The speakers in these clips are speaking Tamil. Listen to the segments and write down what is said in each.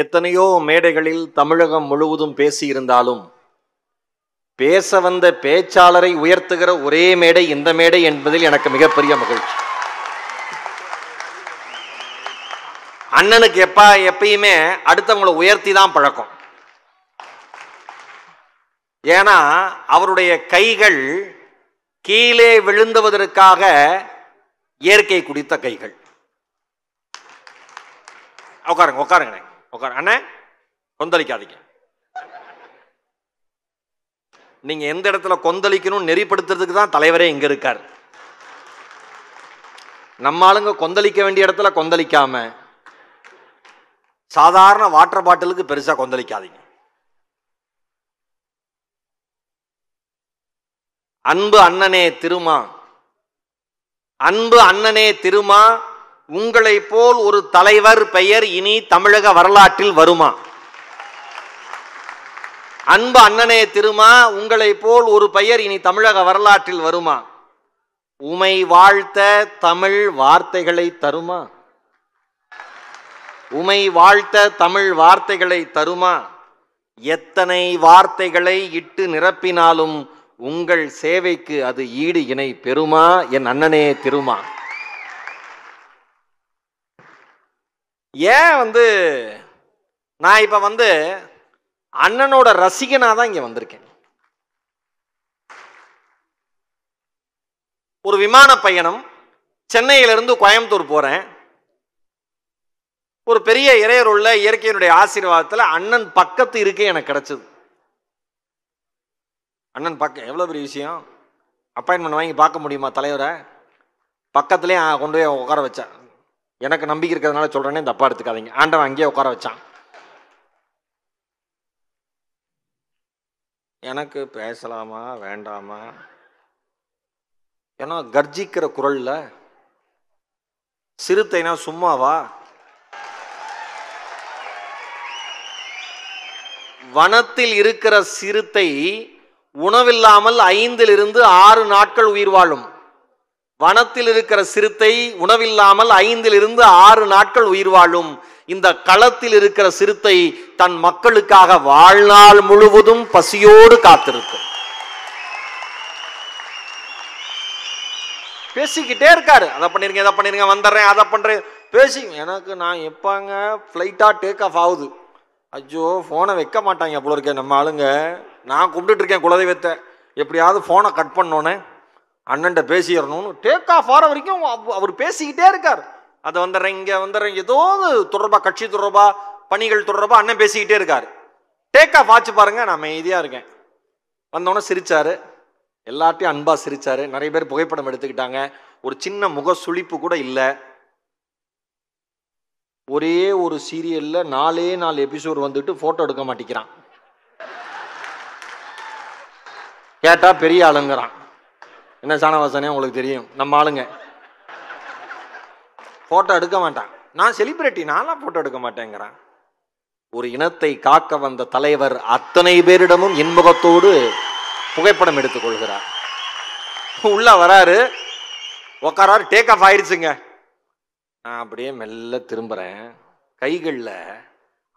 எத்தனையோ மேடைகளில் தமிழகம் முழுவதும் பேசியிருந்தாலும் பேச வந்த பேச்சாளரை உயர்த்துகிற ஒரே மேடை இந்த மேடை என்பதில் எனக்கு மிகப்பெரிய மகிழ்ச்சி அண்ணனுக்கு எப்பா எப்பயுமே அடுத்தவங்களை உயர்த்தி தான் பழக்கம் ஏன்னா அவருடைய கைகள் கீழே விழுந்துவதற்காக இயற்கை குடித்த கைகள் உட்காருங்க உட்காருங்க உட்கார கொந்தளிக்காதீங்க நீங்க எந்த இடத்துல கொந்தளிக்கணும் நெறிப்படுத்துறதுக்கு தான் தலைவரே இங்க இருக்கார் நம்ம ஆளுங்க கொந்தளிக்க வேண்டிய இடத்துல கொந்தளிக்காம சாதாரண வாட்டர் பாட்டிலுக்கு பெருசா கொந்தளிக்காதீங்க அன்பு அண்ணனே திருமா அன்பு அண்ணனே திருமா உங்களை போல் ஒரு தலைவர் பெயர் இனி தமிழக வரலாற்றில் வருமா அன்பு அண்ணனே திருமா உங்களை போல் ஒரு பெயர் இனி தமிழக வரலாற்றில் வருமா உமை வாழ்த்த தமிழ் வார்த்தைகளை தருமா உமை வாழ்த்த தமிழ் வார்த்தைகளை தருமா எத்தனை வார்த்தைகளை இட்டு நிரப்பினாலும் உங்கள் சேவைக்கு அது ஈடு இணை பெறுமா என் அண்ணனே திருமா ஏன் வந்து நான் இப்போ வந்து அண்ணனோட ரசிகனாக தான் இங்கே வந்திருக்கேன் ஒரு விமான பயணம் சென்னையிலிருந்து கோயம்புத்தூர் போகிறேன் ஒரு பெரிய இறையர் உள்ள இயற்கையினுடைய ஆசீர்வாதத்தில் அண்ணன் பக்கத்து இருக்கே எனக்கு கிடச்சிது அண்ணன் பக்கம் எவ்வளோ பெரிய விஷயம் அப்பாயின்மெண்ட் வாங்கி பார்க்க முடியுமா தலைவரை பக்கத்துலேயே கொண்டு போய் உட்கார வச்சேன் எனக்கு நம்பிக்கை இருக்கிறதுனால சொல்கிறேன்னே தப்பாக எடுத்துக்காதீங்க ஆண்டவன் அங்கேயே உட்கார வச்சான் எனக்கு பேசலாமா வேண்டாமா ஏன்னா கர்ஜிக்கிற குரலில் சிறுத்தைனா சும்மாவா வனத்தில் இருக்கிற சிறுத்தை உணவில்லாமல் ஐந்திலிருந்து ஆறு நாட்கள் உயிர் வாழும் வனத்தில் இருக்கிற சிறுத்தை உணவில்லாமல் ஐந்திலிருந்து ஆறு நாட்கள் உயிர் வாழும் இந்த களத்தில் இருக்கிற சிறுத்தை தன் மக்களுக்காக வாழ்நாள் முழுவதும் பசியோடு காத்திருக்கும் பேசிக்கிட்டே இருக்காரு அதை பண்ணிருங்க இதை பண்ணிருங்க வந்துடுறேன் அதை பண்ணுறேன் பேசி எனக்கு நான் எப்பாங்க ஃப்ளைட்டாக டேக் ஆஃப் ஆகுது ஐயோ ஃபோனை வைக்க மாட்டாங்க போல இருக்கேன் நம்ம ஆளுங்க நான் கும்பிட்டுட்டு இருக்கேன் குலதெய்வத்தை எப்படியாவது ஃபோனை கட் பண்ணோன்னே அண்ணன் பேசிடணும்னு டேக் ஆஃப் ஆகிற வரைக்கும் அவர் பேசிக்கிட்டே இருக்கார் அதை வந்துடுறேன் இங்கே வந்துடுறேன் ஏதோ தொடர்பாக கட்சி தொடர்பாக பணிகள் தொடர்பாக அண்ணன் பேசிக்கிட்டே இருக்கார் டேக் ஆஃப் ஆச்சு பாருங்கள் நான் அமைதியாக இருக்கேன் வந்தோடனே சிரித்தார் எல்லார்ட்டையும் அன்பாக சிரித்தார் நிறைய பேர் புகைப்படம் எடுத்துக்கிட்டாங்க ஒரு சின்ன முக சுழிப்பு கூட இல்லை ஒரே ஒரு சீரியலில் நாலே நாலு எபிசோடு வந்துட்டு ஃபோட்டோ எடுக்க மாட்டேங்கிறான் கேட்டால் பெரிய ஆளுங்கிறான் என்ன சாணவாசனே உங்களுக்கு தெரியும் நம்ம ஆளுங்க ஃபோட்டோ எடுக்க மாட்டான் நான் செலிப்ரிட்டி நான்லாம் ஃபோட்டோ எடுக்க மாட்டேங்கிறேன் ஒரு இனத்தை காக்க வந்த தலைவர் அத்தனை பேரிடமும் இன்முகத்தோடு புகைப்படம் எடுத்துக்கொள்கிறார் உள்ள வராரு உக்காராரு டேக் ஆஃப் ஆயிடுச்சுங்க நான் அப்படியே மெல்ல திரும்புகிறேன் கைகளில்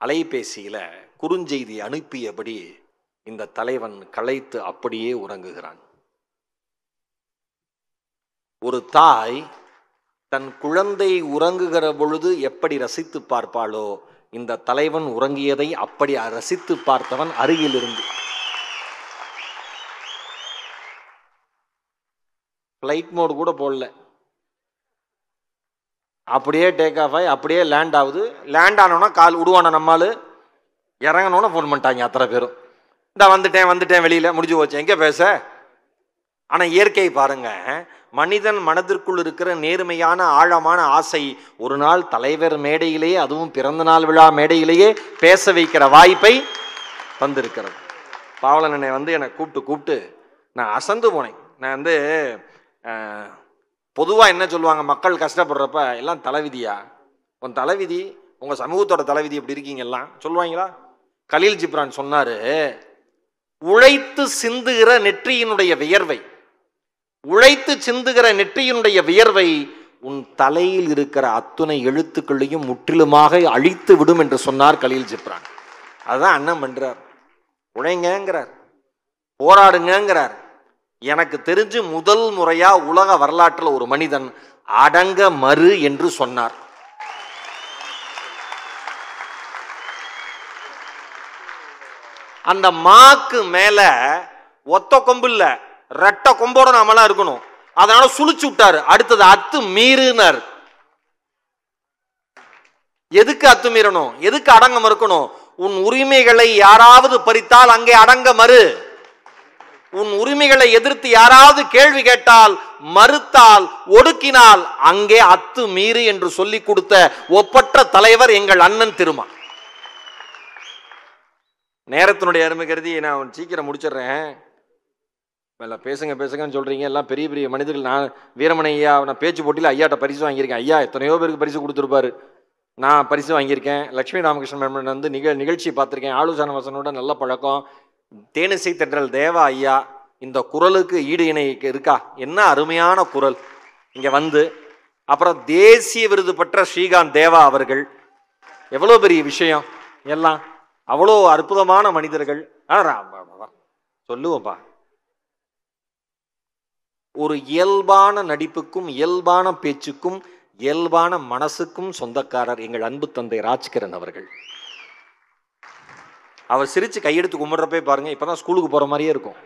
அலைபேசியில் குறுஞ்செய்தி அனுப்பியபடி இந்த தலைவன் களைத்து அப்படியே உறங்குகிறான் ஒரு தாய் தன் குழந்தை உறங்குகிற பொழுது எப்படி ரசித்து பார்ப்பாளோ இந்த தலைவன் உறங்கியதை அப்படி ரசித்து பார்த்தவன் அருகிலிருந்து ஃப்ளைட் மோடு கூட போடல அப்படியே டேக் ஆஃப் ஆகி அப்படியே லேண்ட் ஆகுது லேண்ட் ஆனோன்னா கால் விடுவான நம்மால் இறங்கணுன்னா ஃபோன் பண்ணிட்டாங்க அத்தனை பேரும் இந்த வந்துட்டேன் வந்துட்டேன் வெளியில் முடிஞ்சு போச்சு எங்கே பேச ஆனால் இயற்கை பாருங்க மனிதன் மனதிற்குள் இருக்கிற நேர்மையான ஆழமான ஆசை ஒரு நாள் தலைவர் மேடையிலேயே அதுவும் பிறந்த நாள் விழா மேடையிலேயே பேச வைக்கிற வாய்ப்பை வந்திருக்கிறது பாவலனை வந்து என்னை கூப்பிட்டு கூப்பிட்டு நான் அசந்து போனேன் நான் வந்து பொதுவாக என்ன சொல்லுவாங்க மக்கள் கஷ்டப்படுறப்ப எல்லாம் தலைவிதியா உன் தலைவிதி உங்கள் சமூகத்தோட தலைவிதி எப்படி இருக்கீங்க எல்லாம் சொல்லுவாங்களா கலீல் ஜிப்ரான் சொன்னார் உழைத்து சிந்துகிற நெற்றியினுடைய வியர்வை உழைத்து சிந்துகிற நெற்றியினுடைய வியர்வை உன் தலையில் இருக்கிற அத்துணை எழுத்துக்களையும் முற்றிலுமாக அழித்து விடும் என்று சொன்னார் கலீல் ஜிப்ரான் அதுதான் அண்ணன் பண்றார் உழைங்கிறார் போராடுங்கிறார் எனக்கு தெரிஞ்சு முதல் முறையா உலக வரலாற்றில் ஒரு மனிதன் அடங்க மறு என்று சொன்னார் அந்த மாக்கு மேல ஒத்த கொம்பு இல்லை ரெட்டை கொம்போட நாமெல்லாம் இருக்கணும் அதனால சுழிச்சு விட்டாரு அடுத்தது அத்து மீறினார் எதுக்கு அத்து மீறணும் எதுக்கு அடங்க மறுக்கணும் உன் உரிமைகளை யாராவது பறித்தால் அங்கே அடங்க மறு உன் உரிமைகளை எதிர்த்து யாராவது கேள்வி கேட்டால் மறுத்தால் ஒடுக்கினால் அங்கே அத்து மீறு என்று சொல்லி கொடுத்த ஒப்பற்ற தலைவர் எங்கள் அண்ணன் திருமா நேரத்தினுடைய அருமை கருதி நான் சீக்கிரம் முடிச்சிடுறேன் இல்லை பேசுங்க பேசுங்கன்னு சொல்கிறீங்க எல்லாம் பெரிய பெரிய மனிதர்கள் நான் வீரமணி ஐயா நான் பேச்சு போட்டியில் ஐயாட்ட பரிசு வாங்கியிருக்கேன் ஐயா எத்தனையோ பேருக்கு பரிசு கொடுத்துருப்பாரு நான் பரிசு வாங்கியிருக்கேன் லக்ஷ்மி ராமகிருஷ்ணன் மேம் வந்து நிக நிகழ்ச்சி பார்த்துருக்கேன் ஆளு வசனோட நல்ல பழக்கம் தேனிசை தென்றல் தேவா ஐயா இந்த குரலுக்கு ஈடு இணை இருக்கா என்ன அருமையான குரல் இங்கே வந்து அப்புறம் தேசிய விருது பெற்ற ஸ்ரீகாந்த் தேவா அவர்கள் எவ்வளோ பெரிய விஷயம் எல்லாம் அவ்வளோ அற்புதமான மனிதர்கள் சொல்லுவோம்ப்பா ஒரு இயல்பான நடிப்புக்கும் இயல்பான பேச்சுக்கும் இயல்பான மனசுக்கும் சொந்தக்காரர் எங்கள் அன்பு தந்தை ராஜ்கிரண் அவர்கள் அவர் சிரித்து கையெடுத்து கும்பிட்றப்பே பாருங்க இப்போ தான் ஸ்கூலுக்கு போகிற மாதிரியே இருக்கும்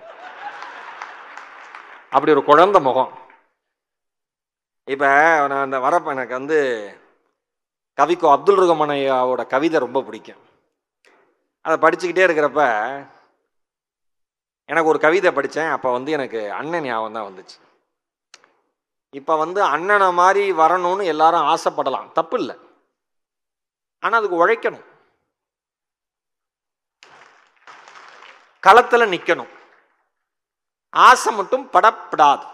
அப்படி ஒரு குழந்த முகம் இப்போ நான் அந்த வரப்ப எனக்கு வந்து கவிக்கோ அப்துல் ரஹமான் ஐயாவோட கவிதை ரொம்ப பிடிக்கும் அதை படிச்சுக்கிட்டே இருக்கிறப்ப எனக்கு ஒரு கவிதை படித்தேன் அப்போ வந்து எனக்கு அண்ணன் ஞாபகம் தான் வந்துச்சு இப்போ வந்து அண்ணனை மாதிரி வரணும்னு எல்லாரும் ஆசைப்படலாம் தப்பு இல்லை ஆனால் அதுக்கு உழைக்கணும் களத்தில் நிற்கணும் ஆசை மட்டும் படப்படாது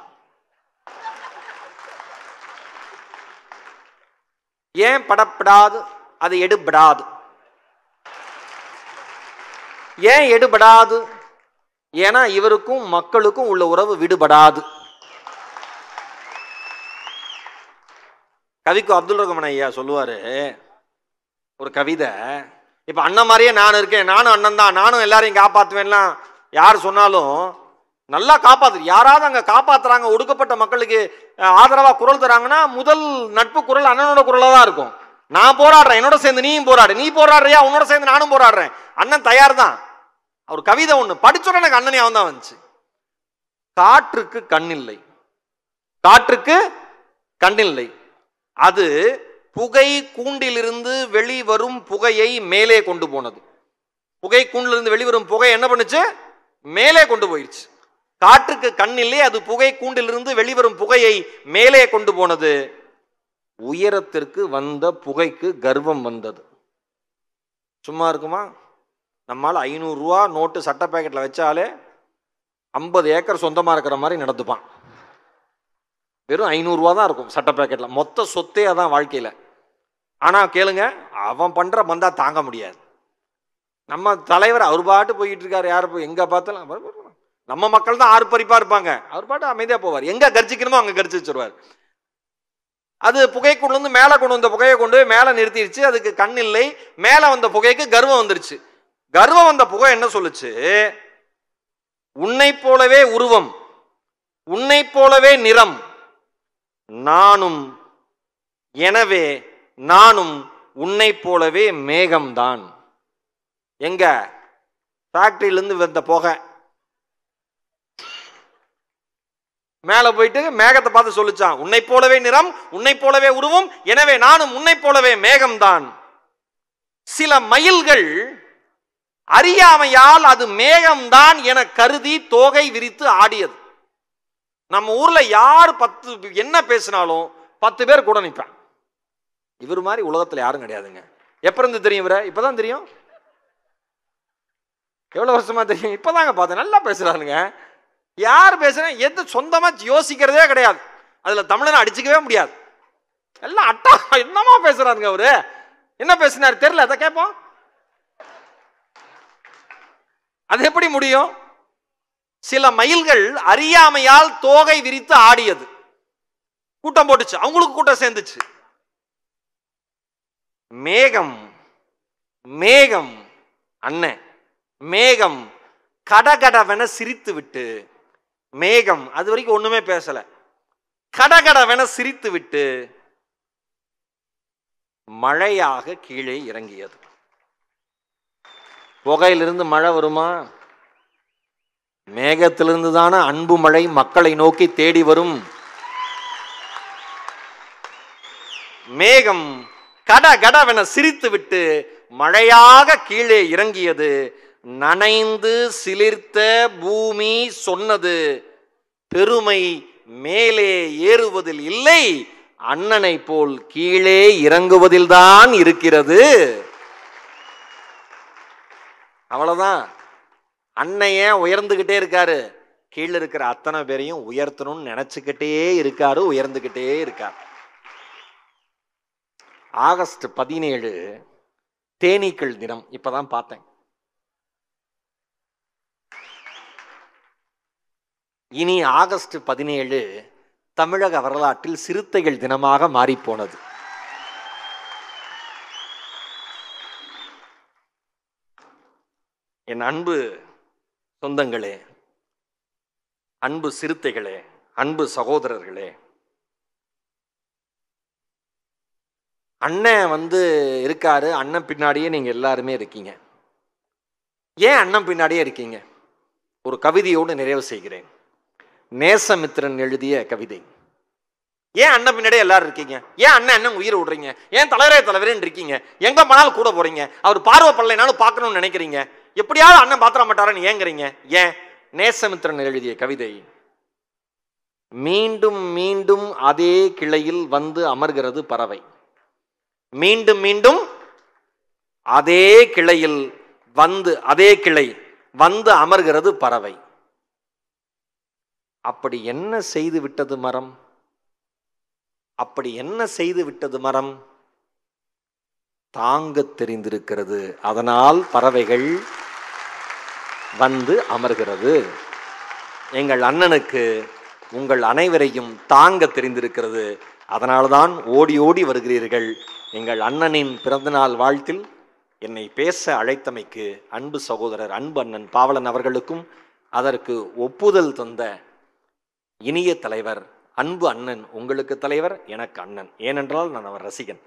ஏன் படப்படாது அது எடுபடாது ஏன் எடுபடாது ஏன்னா இவருக்கும் மக்களுக்கும் உள்ள உறவு விடுபடாது கவிக்கு அப்துல் ரகமன் ஐயா சொல்லுவார் ஒரு கவிதை இப்போ அண்ணன் மாதிரியே நான் இருக்கேன் நானும் அண்ணன் தான் நானும் எல்லாரையும் காப்பாத்துவேன்லாம் யார் சொன்னாலும் நல்லா காப்பாத்து யாராவது அங்கே காப்பாத்துறாங்க ஒடுக்கப்பட்ட மக்களுக்கு ஆதரவாக குரல் தராங்கன்னா முதல் நட்பு குரல் அண்ணனோட குரலாக தான் இருக்கும் நான் போராடுறேன் என்னோட சேர்ந்து நீயும் போராடு நீ போராடுறியா உன்னோட சேர்ந்து நானும் போராடுறேன் அண்ணன் தயார் தான் அவர் கவிதை ஒன்று படிச்சோட எனக்கு அண்ணன் அவன் தான் வந்துச்சு காற்றுக்கு கண்ணில்லை காற்றுக்கு கண்ணில்லை அது புகை கூண்டிலிருந்து வெளிவரும் புகையை மேலே கொண்டு போனது புகை கூண்டிலிருந்து வெளிவரும் புகை என்ன பண்ணுச்சு மேலே கொண்டு போயிடுச்சு காற்றுக்கு கண்ணில்லை அது புகை கூண்டிலிருந்து வெளிவரும் புகையை மேலே கொண்டு போனது உயரத்திற்கு வந்த புகைக்கு கர்வம் வந்தது சும்மா இருக்குமா நம்மால் ஐநூறுரூவா நோட்டு சட்ட பேக்கெட்டில் வச்சாலே ஐம்பது ஏக்கர் சொந்தமாக இருக்கிற மாதிரி நடந்துப்பான் வெறும் ஐநூறுரூவா தான் இருக்கும் சட்ட பேக்கெட்டில் மொத்த சொத்தே அதான் வாழ்க்கையில் ஆனால் கேளுங்க அவன் பண்ணுற பந்தா தாங்க முடியாது நம்ம தலைவர் அவர் பாட்டு போயிட்டு இருக்காரு யார் போய் எங்கே பார்த்தாலும் நம்ம மக்கள் தான் ஆறு பறிப்பாக இருப்பாங்க அவர் பாட்டு அமைதியாக போவார் எங்கே கர்ஜிக்கணுமோ அங்கே கரிச்சு வச்சுருவார் அது புகைக்குள்ளேருந்து மேலே கொண்டு வந்த புகையை கொண்டு போய் மேலே நிறுத்திடுச்சு அதுக்கு கண் இல்லை மேலே வந்த புகைக்கு கர்வம் வந்துருச்சு கர்வம் வந்த புகை என்ன சொல்லுச்சு உன்னை போலவே உருவம் உன்னை போலவே நிறம் நானும் எனவே நானும் உன்னை போலவே மேகம்தான் எங்க ஃபேக்ட்ரியிலேருந்து வந்த புகை மேலே போயிட்டு மேகத்தை பார்த்து சொல்லிச்சான் உன்னை போலவே நிறம் உன்னை போலவே உருவம் எனவே நானும் உன்னை போலவே மேகம்தான் சில மயில்கள் அறியாமையால் அது மேகம்தான் என கருதி தோகை விரித்து ஆடியது நம்ம ஊர்ல யார் பத்து என்ன பேசினாலும் பத்து பேர் கூட நிற்பேன் இவர் மாதிரி உலகத்தில் யாரும் கிடையாதுங்க எப்போ இருந்து தெரியும் இவரை இப்போதான் தெரியும் எவ்வளோ வருஷமா தெரியும் இப்போதாங்க பார்த்தேன் நல்லா பேசுகிறாருங்க யார் பேசுகிறேன் எது சொந்தமாக யோசிக்கிறதே கிடையாது அதில் தமிழனை அடிச்சுக்கவே முடியாது எல்லாம் அட்டா என்னமா பேசுகிறாருங்க அவரு என்ன பேசுனாரு தெரியல அதை கேட்போம் அது எப்படி முடியும் சில மயில்கள் அறியாமையால் தோகை விரித்து ஆடியது கூட்டம் போட்டுச்சு அவங்களுக்கு கூட்டம் சேர்ந்துச்சு மேகம் மேகம் அண்ணன் மேகம் கடகடவென சிரித்து விட்டு மேகம் அது வரைக்கும் ஒண்ணுமே பேசல கடகடவென சிரித்து விட்டு மழையாக கீழே இறங்கியது புகையிலிருந்து மழை வருமா மேகத்திலிருந்து தானே அன்பு மழை மக்களை நோக்கி தேடி வரும் மேகம் கட கடவென சிரித்து விட்டு மழையாக கீழே இறங்கியது நனைந்து சிலிர்த்த பூமி சொன்னது பெருமை மேலே ஏறுவதில் இல்லை அண்ணனை போல் கீழே இறங்குவதில்தான் இருக்கிறது அவ்வளோதான் அன்னையே உயர்ந்துக்கிட்டே இருக்காரு கீழே இருக்கிற அத்தனை பேரையும் உயர்த்தணும்னு நினச்சிக்கிட்டே இருக்காரு உயர்ந்துக்கிட்டே இருக்கார் ஆகஸ்ட் பதினேழு தேனீக்கள் தினம் இப்போதான் பார்த்தேன் இனி ஆகஸ்ட் பதினேழு தமிழக வரலாற்றில் சிறுத்தைகள் தினமாக மாறிப்போனது என் அன்பு சொந்தங்களே அன்பு சிறுத்தைகளே அன்பு சகோதரர்களே அண்ணன் வந்து இருக்காரு அண்ணன் பின்னாடியே நீங்கள் எல்லாருமே இருக்கீங்க ஏன் அண்ணன் பின்னாடியே இருக்கீங்க ஒரு கவிதையோடு நிறைவு செய்கிறேன் நேசமித்திரன் எழுதிய கவிதை ஏன் அண்ணன் பின்னாடியே எல்லாரும் இருக்கீங்க ஏன் அண்ணன் அண்ணன் உயிரை விடுறீங்க ஏன் தலைவரே தலைவரேன்னு இருக்கீங்க எங்கே போனாலும் கூட போகிறீங்க அவர் பார்வை பண்ணலைனாலும் பார்க்கணும்னு நினைக்கிறீங்க எப்படியாவது அண்ணன் பாத்திரம் மாட்டாரன்னு ஏங்குறீங்க ஏன் நேசமித்திரன் எழுதிய கவிதை மீண்டும் மீண்டும் அதே கிளையில் வந்து அமர்கிறது பறவை மீண்டும் மீண்டும் அதே கிளையில் வந்து அதே கிளை வந்து அமர்கிறது பறவை அப்படி என்ன செய்து விட்டது மரம் அப்படி என்ன செய்து விட்டது மரம் தாங்க தெரிந்திருக்கிறது அதனால் பறவைகள் வந்து அமர்கிறது எங்கள் அண்ணனுக்கு உங்கள் அனைவரையும் தாங்க தெரிந்திருக்கிறது அதனால்தான் ஓடி ஓடி வருகிறீர்கள் எங்கள் அண்ணனின் பிறந்தநாள் வாழ்த்தில் என்னை பேச அழைத்தமைக்கு அன்பு சகோதரர் அன்பு அண்ணன் பாவலன் அவர்களுக்கும் அதற்கு ஒப்புதல் தந்த இனிய தலைவர் அன்பு அண்ணன் உங்களுக்கு தலைவர் எனக்கு அண்ணன் ஏனென்றால் நான் அவர் ரசிகன்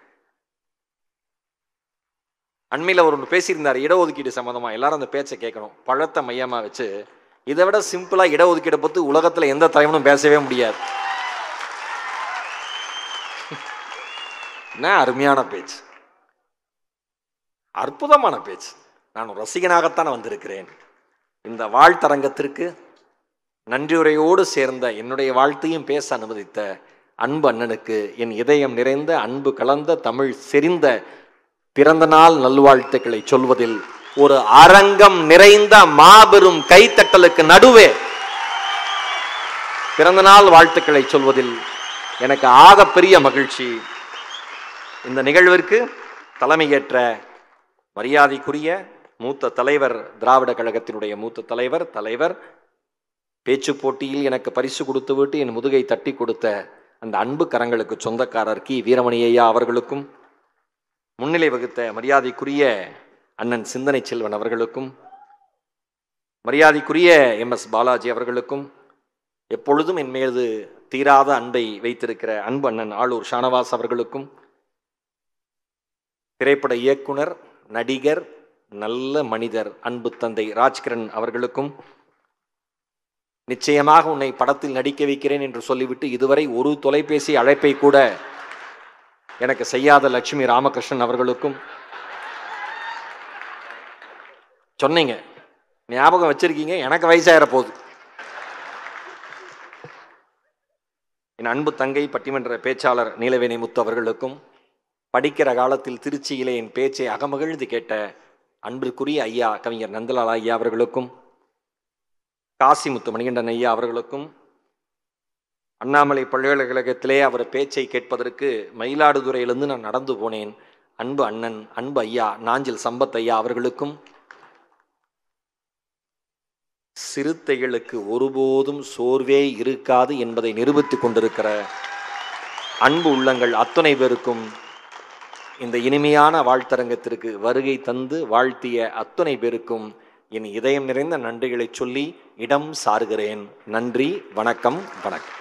அண்மையில் அவர் ஒன்று பேசியிருந்தார் இடஒதுக்கீடு சம்மந்தமாக எல்லாரும் அந்த பேச்சை கேட்கணும் பழத்தை மையமாக வச்சு இதை விட சிம்பிளாக இடஒதுக்கீடை பற்றி உலகத்தில் எந்த தலைவனும் பேசவே முடியாது என்ன அருமையான பேச்சு அற்புதமான பேச்சு நான் ரசிகனாகத்தான் வந்திருக்கிறேன் இந்த வாழ்த்தரங்கத்திற்கு நன்றியுரையோடு சேர்ந்த என்னுடைய வாழ்த்தையும் பேச அனுமதித்த அன்பு அண்ணனுக்கு என் இதயம் நிறைந்த அன்பு கலந்த தமிழ் செறிந்த பிறந்த நாள் நல்வாழ்த்துக்களை சொல்வதில் ஒரு அரங்கம் நிறைந்த மாபெரும் கைத்தட்டலுக்கு நடுவே பிறந்த நாள் வாழ்த்துக்களை சொல்வதில் எனக்கு ஆக பெரிய மகிழ்ச்சி இந்த நிகழ்விற்கு தலைமையேற்ற மரியாதைக்குரிய மூத்த தலைவர் திராவிட கழகத்தினுடைய மூத்த தலைவர் தலைவர் பேச்சு போட்டியில் எனக்கு பரிசு கொடுத்து விட்டு என் முதுகை தட்டி கொடுத்த அந்த அன்பு கரங்களுக்கு சொந்தக்காரர் கி வீரமணியையா அவர்களுக்கும் முன்னிலை வகுத்த மரியாதைக்குரிய அண்ணன் சிந்தனை செல்வன் அவர்களுக்கும் மரியாதைக்குரிய எம் எஸ் பாலாஜி அவர்களுக்கும் எப்பொழுதும் என் மீது தீராத அன்பை வைத்திருக்கிற அன்பு அண்ணன் ஆளூர் ஷானவாஸ் அவர்களுக்கும் திரைப்பட இயக்குனர் நடிகர் நல்ல மனிதர் அன்பு தந்தை ராஜ்கிரண் அவர்களுக்கும் நிச்சயமாக உன்னை படத்தில் நடிக்க வைக்கிறேன் என்று சொல்லிவிட்டு இதுவரை ஒரு தொலைபேசி அழைப்பை கூட எனக்கு செய்யாத லட்சுமி ராமகிருஷ்ணன் அவர்களுக்கும் சொன்னீங்க ஞாபகம் வச்சிருக்கீங்க எனக்கு வயசாகிற போகுது என் அன்பு தங்கை பட்டிமன்ற பேச்சாளர் நீலவேணி முத்து அவர்களுக்கும் படிக்கிற காலத்தில் திருச்சியிலே என் பேச்சை அகமகிழ்ந்து கேட்ட அன்பிற்குரிய ஐயா கவிஞர் நந்தலால் ஐயா அவர்களுக்கும் காசி முத்து மணிகண்டன் ஐயா அவர்களுக்கும் அண்ணாமலை பல்கலைக்கழகத்திலே அவர் பேச்சை கேட்பதற்கு மயிலாடுதுறையிலிருந்து நான் நடந்து போனேன் அன்பு அண்ணன் அன்பு ஐயா நாஞ்சில் சம்பத் ஐயா அவர்களுக்கும் சிறுத்தைகளுக்கு ஒருபோதும் சோர்வே இருக்காது என்பதை நிரூபித்து கொண்டிருக்கிற அன்பு உள்ளங்கள் அத்தனை பேருக்கும் இந்த இனிமையான வாழ்த்தரங்கத்திற்கு வருகை தந்து வாழ்த்திய அத்தனை பேருக்கும் என் இதயம் நிறைந்த நன்றிகளை சொல்லி இடம் சாருகிறேன் நன்றி வணக்கம் வணக்கம்